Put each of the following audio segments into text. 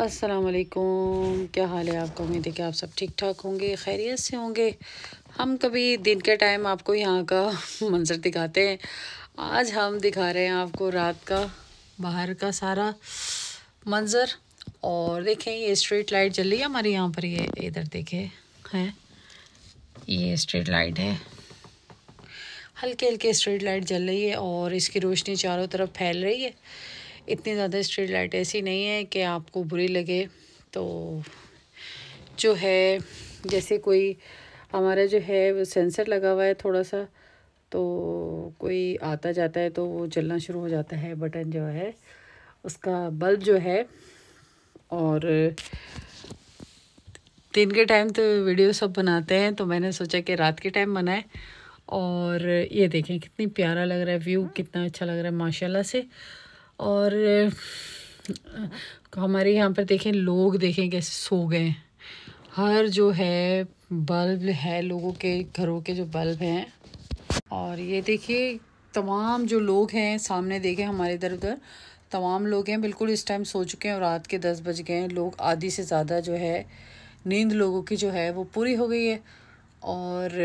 अस्सलाम वालेकुम क्या हाल है आपका उम्मीद है कि आप सब ठीक ठाक होंगे खैरियत से होंगे हम कभी दिन के टाइम आपको यहाँ का मंज़र दिखाते हैं आज हम दिखा रहे हैं आपको रात का बाहर का सारा मंज़र और देखें ये स्ट्रीट लाइट जल रही है हमारे यहाँ पर ये इधर देखे हैं ये स्ट्रीट लाइट है हल्के हल्के स्ट्रीट लाइट जल रही है और इसकी रोशनी चारों तरफ फैल रही है इतनी ज़्यादा स्ट्रीट लाइट ऐसी नहीं है कि आपको बुरी लगे तो जो है जैसे कोई हमारा जो है वो सेंसर लगा हुआ है थोड़ा सा तो कोई आता जाता है तो वो जलना शुरू हो जाता है बटन जो है उसका बल्ब जो है और दिन के टाइम तो वीडियो सब बनाते हैं तो मैंने सोचा कि रात के टाइम बनाए और ये देखें कितनी प्यारा लग रहा है व्यू कितना अच्छा लग रहा है माशाल्लाह से और हमारे यहाँ पर देखें लोग देखें कैसे सो गए हर जो है बल्ब है लोगों के घरों के जो बल्ब हैं और ये देखिए तमाम जो लोग हैं सामने देखें हमारे इधर उधर तमाम लोग हैं बिल्कुल इस टाइम सो चुके हैं और रात के दस बज गए हैं लोग आधी से ज़्यादा जो है नींद लोगों की जो है वो पूरी हो गई है और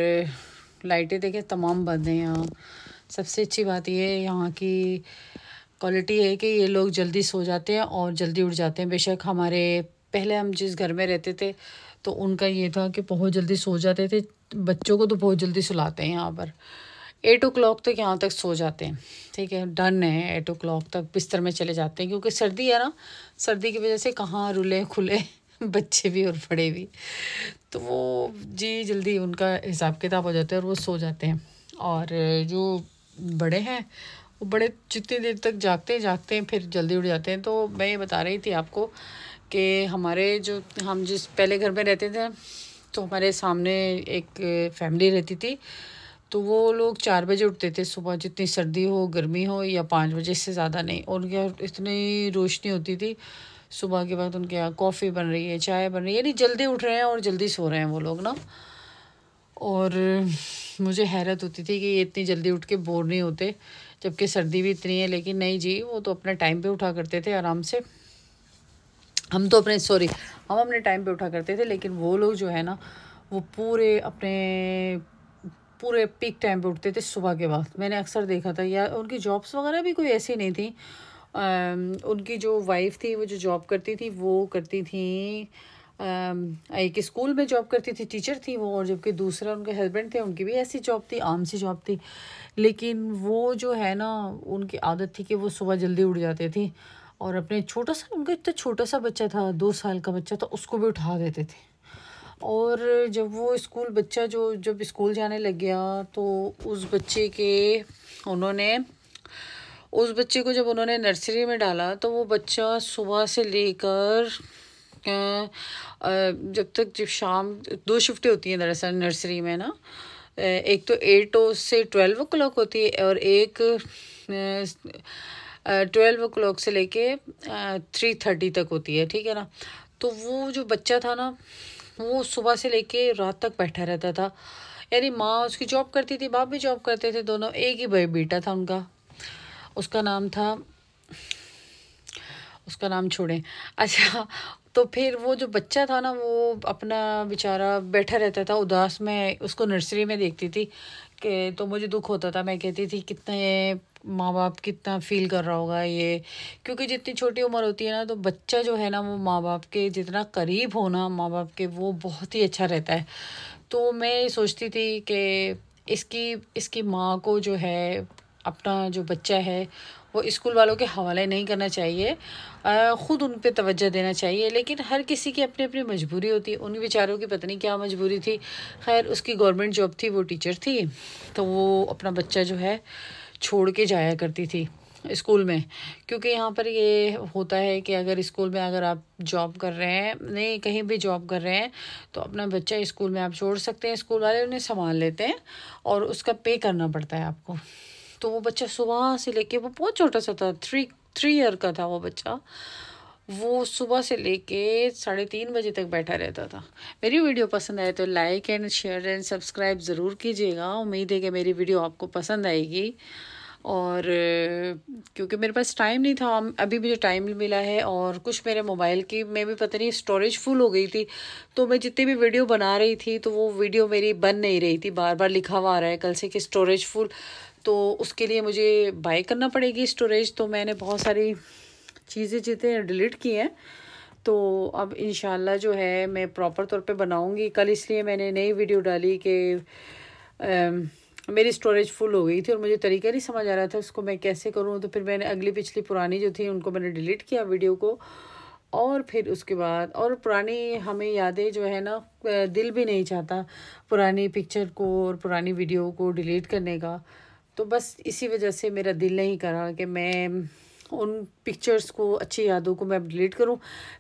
लाइटें देखें तमाम बंद हैं यहाँ सबसे अच्छी बात ये है यहाँ की क्वालिटी है कि ये लोग जल्दी सो जाते हैं और जल्दी उठ जाते हैं बेशक हमारे पहले हम जिस घर में रहते थे तो उनका ये था कि बहुत जल्दी सो जाते थे बच्चों को तो बहुत जल्दी सुलाते हैं यहाँ पर एट ओ क्लाक तक यहाँ तक सो जाते हैं ठीक है डन है एट ओ क्लाक तक बिस्तर में चले जाते हैं क्योंकि सर्दी है ना सर्दी की वजह से कहाँ रुले खुले बच्चे भी और बड़े भी तो वो जी जल्दी उनका हिसाब किताब हो जाता है और वो सो जाते हैं और जो बड़े हैं वो बड़े जितनी देर तक जागते जागते हैं फिर जल्दी उठ जाते हैं तो मैं ये बता रही थी आपको कि हमारे जो हम जिस पहले घर में रहते थे तो हमारे सामने एक फैमिली रहती थी तो वो लोग चार बजे उठते थे सुबह जितनी सर्दी हो गर्मी हो या पाँच बजे से ज़्यादा नहीं और उनके यहाँ इतनी रोशनी होती थी सुबह के वक्त उनके यहाँ कॉफ़ी बन रही है चाय बन रही है यानी जल्दी उठ रहे हैं और जल्दी सो रहे हैं वो लोग ना और मुझे हैरत होती थी कि ये इतनी जल्दी उठ के बोर नहीं होते जबकि सर्दी भी इतनी है लेकिन नहीं जी वो तो अपने टाइम पे उठा करते थे आराम से हम तो अपने सॉरी हम अपने टाइम पे उठा करते थे लेकिन वो लोग जो है ना वो पूरे अपने पूरे पीक टाइम पे उठते थे सुबह के बाद मैंने अक्सर देखा था या उनकी जॉब्स वगैरह भी कोई ऐसी नहीं थी आ, उनकी जो वाइफ थी वो जो जॉब करती थी वो करती थी Um, एक स्कूल में जॉब करती थी टीचर थी वो और जबकि दूसरा उनके हस्बैंड थे उनकी भी ऐसी जॉब थी आम सी जॉब थी लेकिन वो जो है ना उनकी आदत थी कि वो सुबह जल्दी उठ जाते थे और अपने छोटा सा उनका इतना छोटा सा बच्चा था दो साल का बच्चा था उसको भी उठा देते थे और जब वो स्कूल बच्चा जो जब स्कूल जाने लग गया तो उस बच्चे के उन्होंने उस बच्चे को जब उन्होंने नर्सरी में डाला तो वो बच्चा सुबह से लेकर जब तक जब शाम दो शिफ्टें होती हैं दरअसल नर्सरी में ना एक तो एट ओ से ट्वेल्व ओ क्लॉक होती है और एक ट्वेल्व ओ क्लॉक से लेके थ्री थर्टी तक होती है ठीक है ना तो वो जो बच्चा था ना वो सुबह से लेके रात तक बैठा रहता था यानी माँ उसकी जॉब करती थी बाप भी जॉब करते थे दोनों एक ही भाई बेटा था उनका उसका नाम था उसका नाम छोड़ें अच्छा तो फिर वो जो बच्चा था ना वो अपना बेचारा बैठा रहता था उदास में उसको नर्सरी में देखती थी कि तो मुझे दुख होता था मैं कहती थी कितने माँ बाप कितना फील कर रहा होगा ये क्योंकि जितनी छोटी उम्र होती है ना तो बच्चा जो है ना वो माँ बाप के जितना करीब होना माँ बाप के वो बहुत ही अच्छा रहता है तो मैं सोचती थी कि इसकी इसकी माँ को जो है अपना जो बच्चा है वो स्कूल वालों के हवाले नहीं करना चाहिए ख़ुद उन पर तवज्जो देना चाहिए लेकिन हर किसी की अपनी अपनी मजबूरी होती है उन बेचारों की पता नहीं क्या मजबूरी थी खैर उसकी गवर्नमेंट जॉब थी वो टीचर थी तो वो अपना बच्चा जो है छोड़ के जाया करती थी स्कूल में क्योंकि यहाँ पर ये होता है कि अगर स्कूल में अगर आप जॉब कर रहे हैं नहीं कहीं भी जॉब कर रहे हैं तो अपना बच्चा स्कूल में आप छोड़ सकते हैं स्कूल वाले उन्हें संभाल लेते हैं और उसका पे करना पड़ता है आपको तो वो बच्चा सुबह से लेके वो बहुत छोटा सा था थ्री थ्री ईयर का था वो बच्चा वो सुबह से लेके साढ़े तीन बजे तक बैठा रहता था मेरी वीडियो पसंद आए तो like and share and subscribe ज़रूर कीजिएगा उम्मीद है कि मेरी वीडियो आपको पसंद आएगी और क्योंकि मेरे पास टाइम नहीं था अभी मुझे टाइम मिला है और कुछ मेरे मोबाइल की मैं भी पता नहीं स्टोरेज फुल हो गई थी तो मैं जितनी भी वीडियो बना रही थी तो वो वीडियो मेरी बन नहीं रही थी बार बार लिखा हुआ आ रहा है कल से कि स्टोरेज फुल तो उसके लिए मुझे बाय करना पड़ेगी स्टोरेज तो मैंने बहुत सारी चीज़ें जितने डिलीट की हैं तो अब इन जो है मैं प्रॉपर तौर पे बनाऊंगी कल इसलिए मैंने नई वीडियो डाली कि मेरी स्टोरेज फुल हो गई थी और मुझे तरीका नहीं समझ आ रहा था उसको मैं कैसे करूँ तो फिर मैंने अगली पिछली पुरानी जो थी उनको मैंने डिलीट किया वीडियो को और फिर उसके बाद और पुरानी हमें यादें जो है ना दिल भी नहीं चाहता पुरानी पिक्चर को और पुरानी वीडियो को डिलीट करने का तो बस इसी वजह से मेरा दिल नहीं करा कि मैं उन पिक्चर्स को अच्छी यादों को मैं डिलीट करूं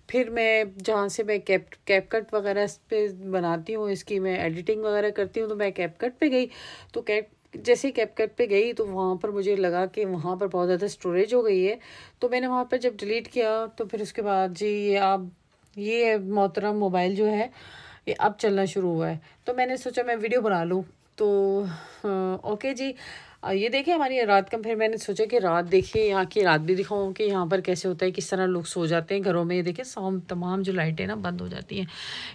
फिर मैं जहाँ से मैं कैप कैप कट वगैरह पे बनाती हूँ इसकी मैं एडिटिंग वगैरह करती हूँ तो मैं कैप कट पे गई तो कैप जैसे कैप कट पे गई तो वहाँ पर मुझे लगा कि वहाँ पर बहुत ज़्यादा स्टोरेज हो गई है तो मैंने वहाँ पर जब डिलीट किया तो फिर उसके बाद जी ये आप ये मोहतरम मोबाइल जो है ये अब चलना शुरू हुआ है तो मैंने सोचा मैं वीडियो बना लूँ तो ओके जी ये देखिए हमारी रात का फिर मैंने सोचा कि रात देखिए यहाँ की रात भी दिखाऊँ कि यहाँ पर कैसे होता है किस तरह लोग सो जाते हैं घरों में ये देखिए शाम तमाम जो लाइटें ना बंद हो जाती हैं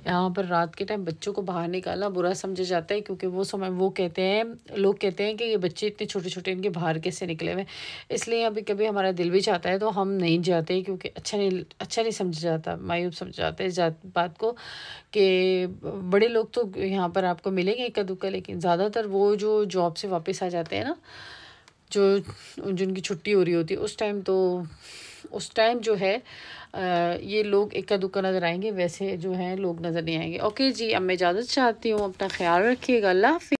यहाँ पर रात के टाइम बच्चों को बाहर निकालना बुरा समझा जाता है क्योंकि वो समय वो कहते हैं लोग कहते हैं कि ये बच्चे इतने छोटे छोटे इनके बाहर कैसे निकले हुए इसलिए अभी कभी हमारा दिल भी चाहता है तो हम नहीं जाते क्योंकि अच्छा नहीं अच्छा नहीं समझा जाता मायूब समझ जाता है बात को कि बड़े लोग तो यहाँ पर आपको मिलेंगे इक्का दुक्का लेकिन ज़्यादातर वो जो जॉब से वापस आ जाते हैं ना जो जिनकी छुट्टी हो रही होती है उस टाइम तो उस टाइम जो है ये लोग इक्का दुक्का नज़र आएंगे वैसे जो हैं लोग नज़र नहीं आएंगे ओके जी अब मैं इजाज़त चाहती हूँ अपना ख्याल रखिएगा अल्लाह